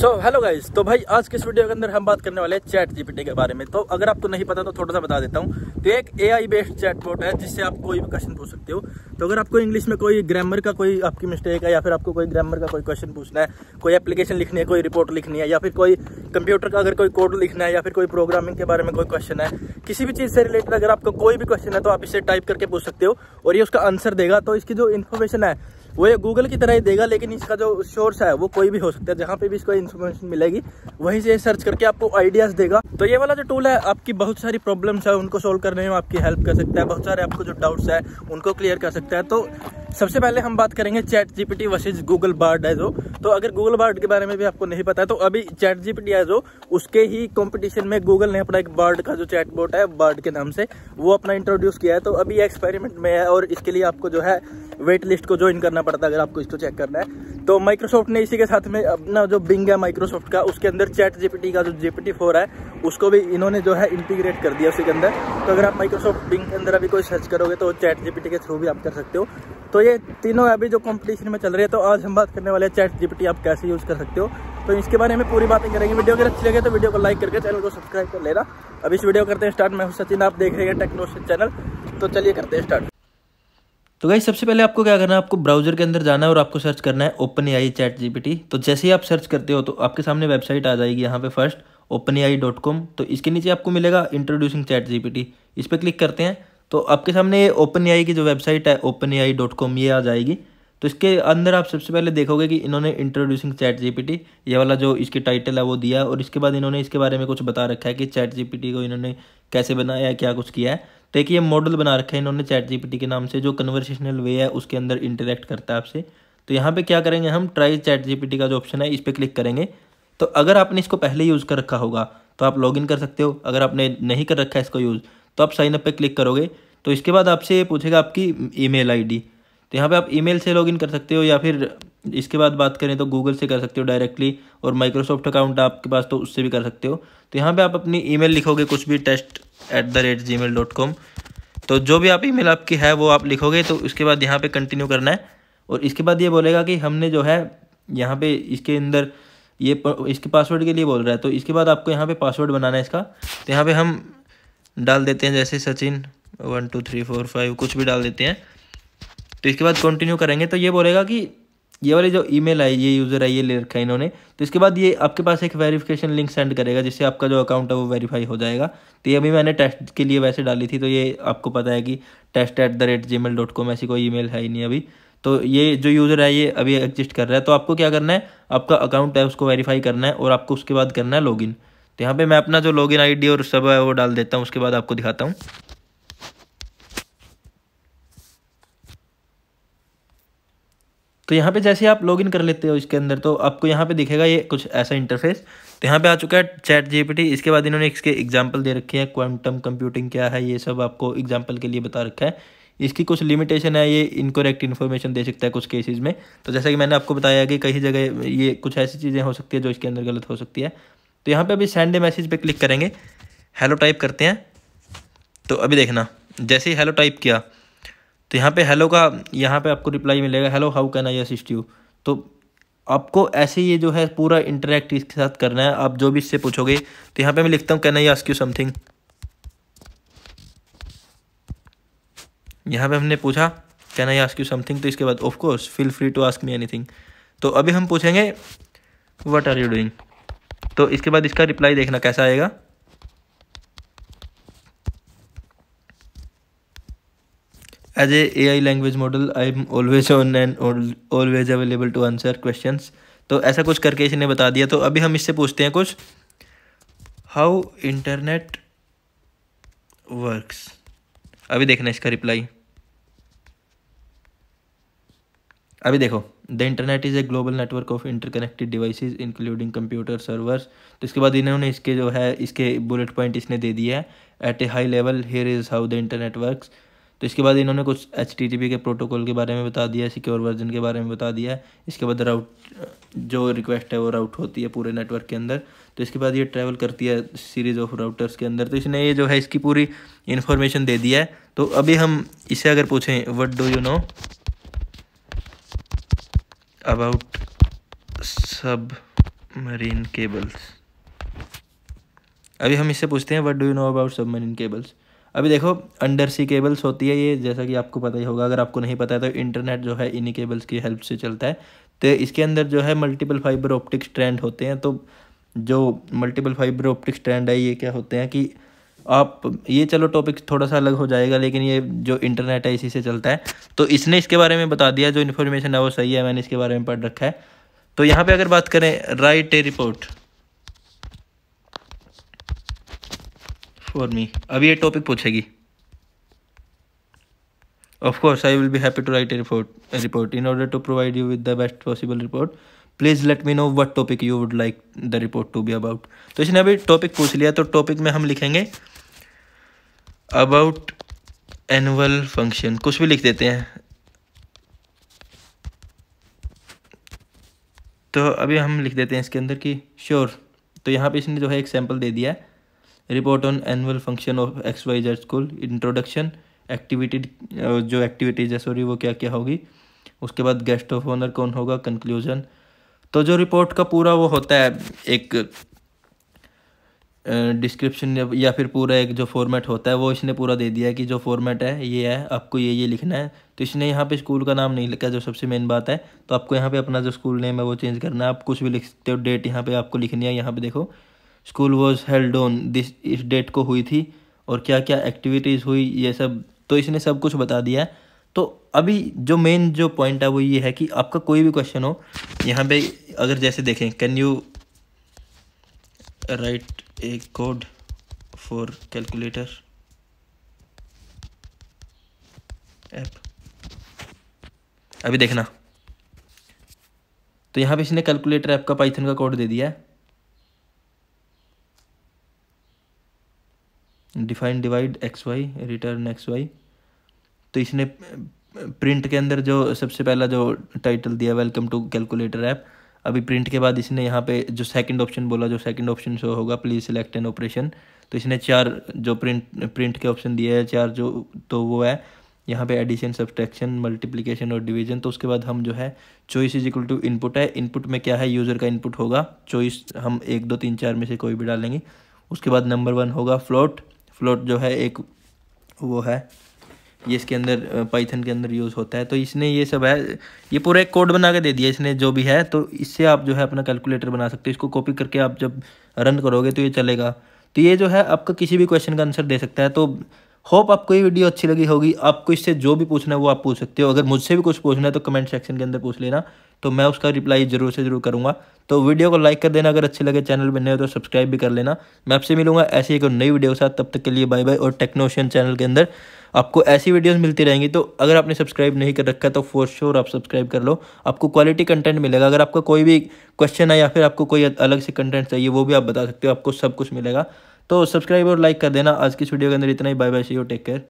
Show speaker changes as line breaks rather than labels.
So hello guys तो भाई आज के इस वीडियो के अंदर हम बात करने वाले हैं चैट जीपीटी के बारे में तो अगर आपको नहीं पता तो थोड़ा सा बता देता हूँ तो एक एआई बेस्ड चैट बोर्ड है जिससे आप कोई भी क्वेश्चन पूछ सकते हो तो अगर आपको इंग्लिश में कोई ग्रामर का कोई आपकी मिस्टेक है या फिर आपको कोई ग्रामर का कोई क्वेश्चन पूछना है कोई एप्लीकेशन लिखनी है कोई रिपोर्ट लिखनी है या फिर कोई कंप्यूटर का अगर कोई कोड लिखना है या फिर कोई प्रोग्रामिंग के बारे में कोई क्वेश्चन है किसी भी चीज़ से रिलेटेड अगर आपको कोई भी क्वेश्चन है तो आप इसे टाइप करके पूछ सकते हो और ये उसका आंसर देगा तो इसकी जो इन्फॉर्मेशन है वो ये गूगल की तरह ही देगा लेकिन इसका जो सोर्स है वो कोई भी हो सकता है जहाँ पे भी इसको इन्फॉर्मेशन मिलेगी वहीं से सर्च करके आपको आइडियाज़ देगा तो ये वाला जो टूल है आपकी बहुत सारी प्रॉब्लम्स है उनको सोल्व करने में आपकी हेल्प कर सकता है बहुत सारे आपको जो डाउट्स है उनको क्लियर कर सकता है तो सबसे पहले हम बात करेंगे chat GPT versus Google Bard एजो तो अगर गूगल बार्ड के बारे में भी आपको नहीं पता है तो अभी चैट जीपीटी एजो उसके ही कंपटीशन में गूगल ने अपना एक बार्ड का जो चैट बोर्ड है बार्ड के नाम से वो अपना इंट्रोड्यूस किया है तो अभी एक्सपेरिमेंट में है और इसके लिए आपको जो है वेट लिस्ट को ज्वाइन करना पड़ता है अगर आपको इसको चेक करना है तो माइक्रोसॉफ्ट ने इसी के साथ में अपना जो बिंग है माइक्रोसॉफ्ट का उसके अंदर चैट जीपीटी का जो जीपीटी फोर है उसको भी इन्होंने जो है इंटीग्रेट कर दिया उसी के अंदर तो अगर आप माइक्रोसॉफ्ट बिंग के अंदर अभी कोई सर्च करोगे तो चैट जीपीटी के थ्रू भी आप कर सकते हो तो ये तीनों अभी जो कंपटीशन में चल रहे हैं तो आज हम बात करने वाले हैं चैट जीपीटी आप कैसे यूज़ कर सकते हो तो इसके बारे में पूरी बातें करेंगे वीडियो अगर अच्छी लगे तो वीडियो को लाइक करके चैनल को सब्सक्राइब कर लेना अब इस वीडियो करते हैं स्टार्ट मैं हूँ सचिन आप देख रहे हैं टेक्नोशन चैनल तो चलिए करते हैं स्टार्ट
तो भाई सबसे पहले आपको क्या करना है आपको ब्राउजर के अंदर जाना है और आपको सर्च करना है ओपन आई चैट जीपीटी तो जैसे ही आप सर्च करते हो तो आपके सामने वेबसाइट आ जाएगी यहाँ पे first open AI dot com तो इसके नीचे आपको मिलेगा इंट्रोड्यूसिंग चैट जीपीटी इस पर क्लिक करते हैं तो आपके सामने ये ओपन ए की जो वेबसाइट है ओपन ए ये आ जाएगी तो इसके अंदर आप सबसे पहले देखोगे कि इन्होंने इंट्रोड्यूसिंग चैट जीपीटी ये वाला जो इसकी टाइटल है वो दिया है और इसके बाद इन्होंने इसके बारे में कुछ बता रखा है कि चैट जीपीटी को इन्होंने कैसे बनाया है क्या कुछ किया है तो एक ये मॉडल बना रखा है इन्होंने चैट जीपीटी के नाम से जो कन्वर्सेशनल वे है उसके अंदर इंटरेक्ट करता है आपसे तो यहाँ पर क्या करेंगे हम ट्राई चैट टी का जो ऑप्शन है इस पर क्लिक करेंगे तो अगर आपने इसको पहले यूज़ कर रखा होगा तो आप इन कर सकते हो अगर आपने नहीं कर रखा है इसको यूज़ तो आप साइन अप क्लिक करोगे तो इसके बाद आपसे पूछेगा आपकी ई मेल तो यहाँ पर आप ई से लॉग कर सकते हो या फिर इसके बाद बात करें तो गूगल से कर सकते हो डायरेक्टली और माइक्रोसॉफ्ट अकाउंट आपके पास तो उससे भी कर सकते हो तो यहाँ पे आप अपनी ईमेल लिखोगे कुछ भी test at the rate gmail dot com तो जो भी आप ईमेल आपकी है वो आप लिखोगे तो उसके बाद यहाँ पे कंटिन्यू करना है और इसके बाद ये बोलेगा कि हमने जो है यहाँ पे इसके अंदर ये इसके पासवर्ड के लिए बोल रहा है तो इसके बाद आपको यहाँ पर पासवर्ड बनाना है इसका तो यहाँ पर हम डाल देते हैं जैसे Sachin one two three four five कुछ भी डाल देते हैं तो इसके बाद कंटिन्यू करेंगे तो ये बोलेगा कि ये वाली जो ईमेल आई ये यूज़र आई ये ले रखा है इन्होंने तो इसके बाद ये आपके पास एक वेरिफिकेशन लिंक सेंड करेगा जिससे आपका जो अकाउंट है वो वेरीफाई हो जाएगा तो ये अभी मैंने टेस्ट के लिए वैसे डाली थी तो ये आपको पता है कि test at the rate gmail dot com ऐसी कोई ईमेल है ही नहीं अभी तो ये जो यूज़र है ये अभी एग्जिस्ट कर रहा है तो आपको क्या करना है आपका अकाउंट है उसको वेरीफाई करना है और आपको उसके बाद करना है इन तो यहाँ पे मैं अपना जो लॉगिन आईडी और सब है वो डाल देता हूँ उसके बाद आपको दिखाता हूँ तो यहाँ पे जैसे आप लॉगिन कर लेते हो इसके अंदर तो आपको यहाँ पे दिखेगा ये कुछ ऐसा इंटरफेस तो यहाँ पे आ चुका है चैट जीपीटी इसके बाद इन्होंने इसके एग्जाम्पल दे रखे हैं क्वांटम कंप्यूटिंग क्या है ये सब आपको एग्जाम्पल के लिए बता रखा है इसकी कुछ लिमिटेशन है ये इनकोरेक्ट इन्फॉर्मेशन दे सकता है कुछ केसेज में तो जैसा कि मैंने आपको बताया कि कई जगह ये कुछ ऐसी चीज़ें हो सकती है जो इसके अंदर गलत हो सकती है तो यहाँ पे अभी सेंड ए मैसेज पे क्लिक करेंगे हेलो टाइप करते हैं तो अभी देखना जैसे ही हेलो टाइप किया तो यहाँ पे हेलो का यहाँ पे आपको रिप्लाई मिलेगा hello how can I assist you तो आपको ऐसे ये जो है पूरा इंटरेक्ट इसके साथ करना है आप जो भी इससे पूछोगे तो यहाँ पे मैं लिखता हूँ can I ask you something यहाँ पे हमने पूछा can I ask you something तो इसके बाद of course feel free to ask me anything तो अभी हम पूछेंगे वट आर यू डूइंग तो इसके बाद इसका रिप्लाई देखना कैसा आएगा as a A I language model I am always on an always available to answer question तो ऐसा कुछ करके इसने बता दिया तो अभी हम इससे पूछते हैं कुछ हाउ इंटरनेट वर्क्स अभी देखना इसका रिप्लाई अभी देखो the internet is a global network of interconnected devices including computer servers तो इसके बाद इन्होंने इसके जो है इसके बुलेट पॉइंट इसने दे दिया है at a high level here is how the internet work तो इसके बाद इन्होंने कुछ एच के प्रोटोकॉल के बारे में बता दिया सिक्योर वर्जन के बारे में बता दिया इसके बाद राउट जो रिक्वेस्ट है वो राउट होती है पूरे नेटवर्क के अंदर तो इसके बाद ये ट्रैवल करती है सीरीज़ ऑफ राउटर्स के अंदर तो इसने ये जो है इसकी पूरी इन्फॉर्मेशन दे दिया है तो अभी हम इसे अगर पूछें what do you know about submarine cables अभी हम इससे पूछते हैं what do you know about submarine cables अभी देखो अंडर सी केबल्स होती है ये जैसा कि आपको पता ही होगा अगर आपको नहीं पता है तो इंटरनेट जो है इन्हीं केबल्स की हेल्प से चलता है तो इसके अंदर जो है मल्टीपल फाइबर ऑप्टिक स्ट्रैंड होते हैं तो जो मल्टीपल फाइबर ऑप्टिक स्ट्रैंड है ये क्या होते हैं कि आप ये चलो टॉपिक थोड़ा सा अलग हो जाएगा लेकिन ये जो इंटरनेट है इसी से चलता है तो इसने इसके बारे में बता दिया जो इन्फॉर्मेशन है वो सही है मैंने इसके बारे में पढ़ रखा है तो यहाँ पे अगर बात करें write a report for me अब ये टॉपिक पूछेगी ऑफकोर्स आई विल भी happy to write a report report in order to provide you provide you with the best please let me know what topic you would like the report to be about तो इसने अभी topic पूछ लिया तो topic में हम लिखेंगे about annual function कुछ भी लिख देते हैं तो अभी हम लिख देते हैं इसके अंदर कि श्योर sure. तो यहाँ पे इसने जो है एक सैम्पल दे दिया है report on annual function of X Y Z school introduction activity जो एक्टिविटीज है सॉरी वो क्या क्या होगी उसके बाद गेस्ट ऑफ ऑनर कौन होगा कंक्लूजन तो जो रिपोर्ट का पूरा वो होता है एक डिस्क्रिप्शन या फिर पूरा एक जो फॉर्मेट होता है वो इसने पूरा दे दिया है कि जो फॉर्मेट है ये है आपको ये ये लिखना है तो इसने यहाँ पे स्कूल का नाम नहीं लिखा जो सबसे मेन बात है तो आपको यहाँ पे अपना जो स्कूल नेम है वो चेंज करना है आप कुछ भी लिख सकते हो डेट यहाँ पे आपको लिखनी है यहाँ पे देखो school was held on this इस डेट को हुई थी और क्या क्या एक्टिविटीज़ हुई ये सब तो इसने सब कुछ बता दिया है तो अभी जो मेन जो पॉइंट है वो ये है कि आपका कोई भी क्वेश्चन हो यहाँ पे अगर जैसे देखें can you write a code for calculator app अभी देखना तो यहां पे इसने कैलकुलेटर ऐप का पाइथन का कोड दे दिया है define divide X Y return X Y तो इसने प्रिंट के अंदर जो सबसे पहला जो टाइटल दिया वेलकम टू कैलकुलेटर ऐप अभी प्रिंट के बाद इसने यहाँ पे जो सेकंड ऑप्शन बोला जो सेकंड ऑप्शन शो होगा प्लीज़ सिलेक्ट एन ऑपरेशन तो इसने चार जो प्रिंट प्रिंट के ऑप्शन दिए हैं चार जो तो वो है यहाँ पे एडिशन सब्सट्रैक्शन मल्टीप्लिकेशन और डिवीजन तो उसके बाद हम जो है choice is equal to input है इनपुट में क्या है यूज़र का इनपुट होगा चॉइस हम एक दो तीन चार में से कोई भी डालेंगे उसके बाद नंबर वन होगा फ्लोट फ्लोट जो है एक वो है ये इसके अंदर पाइथन के अंदर यूज़ होता है तो इसने ये सब है ये पूरा एक कोड बना के दे दिया इसने जो भी है तो इससे आप जो है अपना कैलकुलेटर बना सकते हो इसको कॉपी करके आप जब रन करोगे तो ये चलेगा तो ये जो है आपका किसी भी क्वेश्चन का आंसर दे सकता है तो होप आपको ये वीडियो अच्छी लगी होगी आपको इससे जो भी पूछना है वो आप पूछ सकते हो अगर मुझसे भी कुछ पूछना है तो कमेंट सेक्शन के अंदर पूछ लेना तो मैं उसका रिप्लाई जरूर से जरूर करूँगा तो वीडियो को लाइक कर देना अगर अच्छे लगे चैनल बनने हो तो सब्सक्राइब भी कर लेना मैं आपसे मिलूंगा ऐसी एक नई वीडियो के साथ तब तक के लिए बाय बाय और टेक्नोशियन चैनल के अंदर आपको ऐसी वीडियोस मिलती रहेंगी तो अगर आपने सब्सक्राइब नहीं कर रखा तो फोर श्योर आप सब्सक्राइब कर लो आपको क्वालिटी कंटेंट मिलेगा अगर आपका कोई भी क्वेश्चन है या फिर आपको कोई अलग से कंटेंट चाहिए वो भी आप बता सकते हो आपको सब कुछ मिलेगा तो सब्सक्राइब और लाइक कर देना आज की इस वीडियो के अंदर इतना ही bye bye see you take care